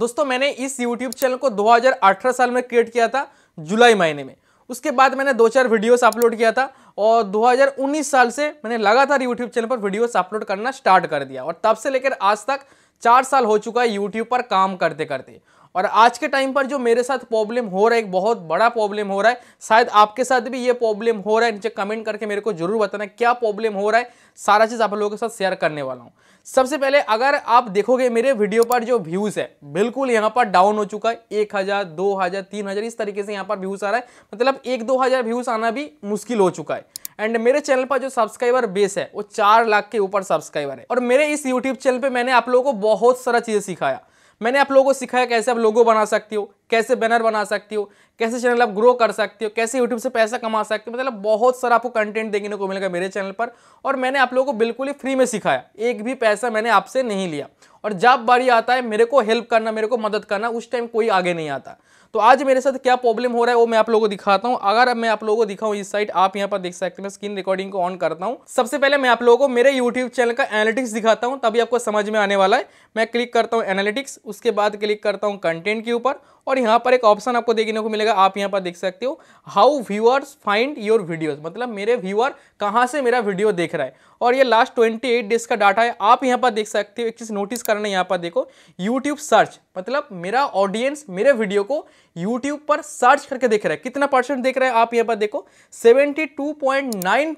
दोस्तों मैंने इस यूट्यूब चैनल को 2018 साल में क्रिएट किया था जुलाई महीने में उसके बाद मैंने दो चार वीडियोस अपलोड किया था और 2019 साल से मैंने लगातार यूट्यूब चैनल पर वीडियोस अपलोड करना स्टार्ट कर दिया और तब से लेकर आज तक चार साल हो चुका है यूट्यूब पर काम करते करते और आज के टाइम पर जो मेरे साथ प्रॉब्लम हो रहा है एक बहुत बड़ा प्रॉब्लम हो रहा है शायद आपके साथ भी ये प्रॉब्लम हो रहा है नीचे कमेंट करके मेरे को जरूर बताना क्या प्रॉब्लम हो रहा है सारा चीज़ आप लोगों के साथ शेयर करने वाला हूँ सबसे पहले अगर आप देखोगे मेरे वीडियो पर जो व्यूज़ है बिल्कुल यहाँ पर डाउन हो चुका है एक हज़ार दो हज़ार तीन हज़ार इस तरीके से यहाँ पर व्यूज़ आ रहा है मतलब एक दो हज़ार व्यूज़ आना भी मुश्किल हो चुका है एंड मेरे चैनल पर जो सब्सक्राइबर बेस है वो चार लाख के ऊपर सब्सक्राइबर है और मेरे इस यूट्यूब चैनल पर मैंने आप लोगों को बहुत सारा चीज़ें सिखाया मैंने आप लोगों को सिखाया कैसे आप लोगो बना सकते हो कैसे बैनर बना सकती हो कैसे चैनल आप ग्रो कर सकते हो कैसे यूट्यूब से पैसा कमा सकते हो मतलब बहुत सारा आपको कंटेंट देखने को मिलेगा मेरे चैनल पर और मैंने आप लोगों को बिल्कुल ही फ्री में सिखाया एक भी पैसा मैंने आपसे नहीं लिया और जब बारी आता है मेरे को हेल्प करना मेरे को मदद करना उस टाइम कोई आगे नहीं आता तो आज मेरे साथ क्या प्रॉब्लम हो रहा है वो मैं आप लोगों को दिखाता हूँ अगर मैं आप लोगों को दिखाऊँ इस साइट आप यहाँ पर देख सकते हैं मैं स्क्रीन रिकॉर्डिंग को ऑन करता हूँ सबसे पहले मैं आप लोगों को मेरे यूट्यूब चैनल का एनालिटिक्स दिखाता हूँ तभी आपको समझ में आने वाला है मैं क्लिक करता हूँ एनालिटिक्स उसके बाद क्लिक करता हूँ कंटेंट के ऊपर और यहाँ पर एक ऑप्शन आपको देखने को मिलेगा आप यहाँ पर देख सकते हो how viewers find your videos मतलब मेरे व्यूअर कहाँ से मेरा वीडियो देख रहा है और ये लास्ट 28 एट डेज का डाटा है आप यहाँ पर देख सकते हो एक चीज़ नोटिस करना है यहाँ पर देखो यूट्यूब सर्च मतलब मेरा ऑडियंस मेरे वीडियो को यूट्यूब पर सर्च करके देख रहा है कितना परसेंट देख रहा है आप यहाँ पर देखो सेवेंटी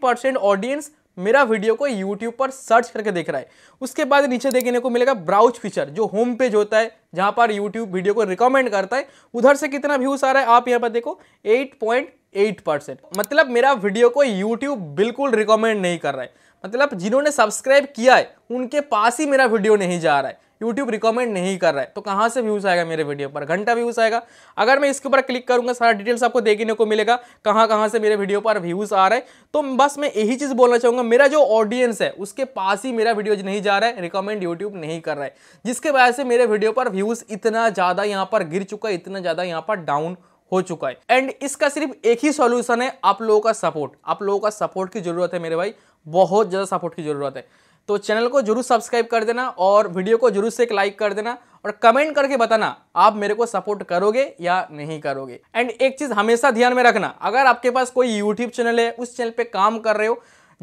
परसेंट ऑडियंस मेरा वीडियो को यूट्यूब पर सर्च करके देख रहा है उसके बाद नीचे देखने को मिलेगा ब्राउज फीचर जो होम पेज होता है जहां पर यूट्यूब वीडियो को रिकमेंड करता है उधर से कितना व्यूज आ रहा है आप यहाँ पर देखो 8.8 परसेंट मतलब मेरा वीडियो को यूट्यूब बिल्कुल रिकमेंड नहीं कर रहा है मतलब जिन्होंने सब्सक्राइब किया है उनके पास ही मेरा वीडियो नहीं जा रहा है यूट्यूब रिकमेंड नहीं कर रहा है तो कहाँ से व्यूज़ आएगा मेरे वीडियो पर घंटा व्यूज़ आएगा अगर मैं इसके ऊपर क्लिक करूँगा सारा डिटेल्स आपको देखने को मिलेगा कहाँ कहाँ से मेरे वीडियो पर व्यूज़ आ रहा है तो बस मैं यही चीज़ बोलना चाहूँगा मेरा जो ऑडियंस है उसके पास ही मेरा वीडियो नहीं जा रहा है रिकमेंड यूट्यूब नहीं कर रहा है जिसके वजह से मेरे वीडियो पर व्यूज़ इतना ज़्यादा यहाँ पर गिर चुका है इतना ज़्यादा यहाँ पर डाउन हो चुका है एंड इसका सिर्फ एक ही सॉल्यूशन है आप लोगों का सपोर्ट आप लोगों का सपोर्ट की ज़रूरत है मेरे भाई बहुत ज़्यादा सपोर्ट की ज़रूरत है तो चैनल को जरूर सब्सक्राइब कर देना और वीडियो को जरूर से एक लाइक कर देना और कमेंट करके बताना आप मेरे को सपोर्ट करोगे या नहीं करोगे एंड एक चीज़ हमेशा ध्यान में रखना अगर आपके पास कोई यूट्यूब चैनल है उस चैनल पे काम कर रहे हो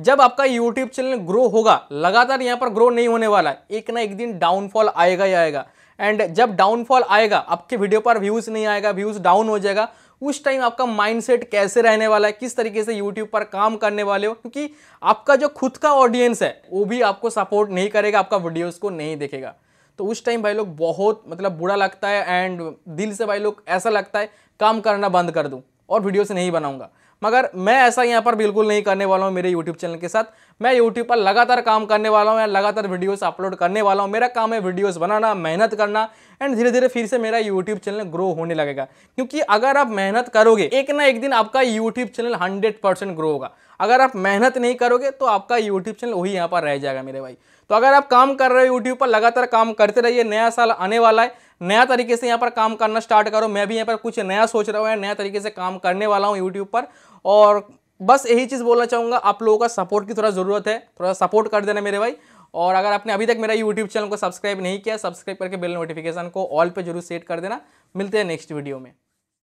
जब आपका यूट्यूब चैनल ग्रो होगा लगातार यहाँ पर ग्रो नहीं होने वाला एक ना एक दिन डाउनफॉल आएगा ही आएगा एंड जब डाउनफॉल आएगा आपके वीडियो पर व्यूज़ नहीं आएगा व्यूज़ डाउन हो जाएगा उस टाइम आपका माइंडसेट कैसे रहने वाला है किस तरीके से यूट्यूब पर काम करने वाले हो क्योंकि आपका जो खुद का ऑडियंस है वो भी आपको सपोर्ट नहीं करेगा आपका वीडियोज़ को नहीं देखेगा तो उस टाइम भाई लोग बहुत मतलब बुरा लगता है एंड दिल से भाई लोग ऐसा लगता है काम करना बंद कर दूँ और वीडियोस नहीं बनाऊँगा मगर मैं ऐसा यहाँ पर बिल्कुल नहीं करने वाला हूँ मेरे यूट्यूब चैनल के साथ मैं यूट्यूब पर लगातार काम करने वाला हूँ या लगातार वीडियोस अपलोड करने वाला हूँ मेरा काम है वीडियोस बनाना मेहनत करना एंड धीरे धीरे फिर से मेरा यूट्यूब चैनल ग्रो होने लगेगा क्योंकि अगर आप मेहनत करोगे एक ना एक दिन आपका YouTube channel hundred percent grow होगा अगर आप मेहनत नहीं करोगे तो आपका यूट्यूब चैनल वही यहाँ पर रह जाएगा मेरे भाई तो अगर आप काम कर रहे हो यूट्यूब पर लगातार काम करते रहिए नया साल आने वाला है नया तरीके से यहाँ पर काम करना स्टार्ट करो मैं भी यहाँ पर कुछ नया सोच रहा हूँ नया तरीके से काम करने वाला हूँ यूट्यूब पर और बस यही चीज़ बोलना चाहूँगा आप लोगों का सपोर्ट की थोड़ा ज़रूरत है थोड़ा सपोर्ट कर देना मेरे भाई और अगर आपने अभी तक मेरा यूट्यूब चैनल को सब्सक्राइब नहीं किया सब्सक्राइब करके बेल नोटिफिकेशन को ऑल पर जरूर सेट कर देना मिलते हैं नेक्स्ट वीडियो में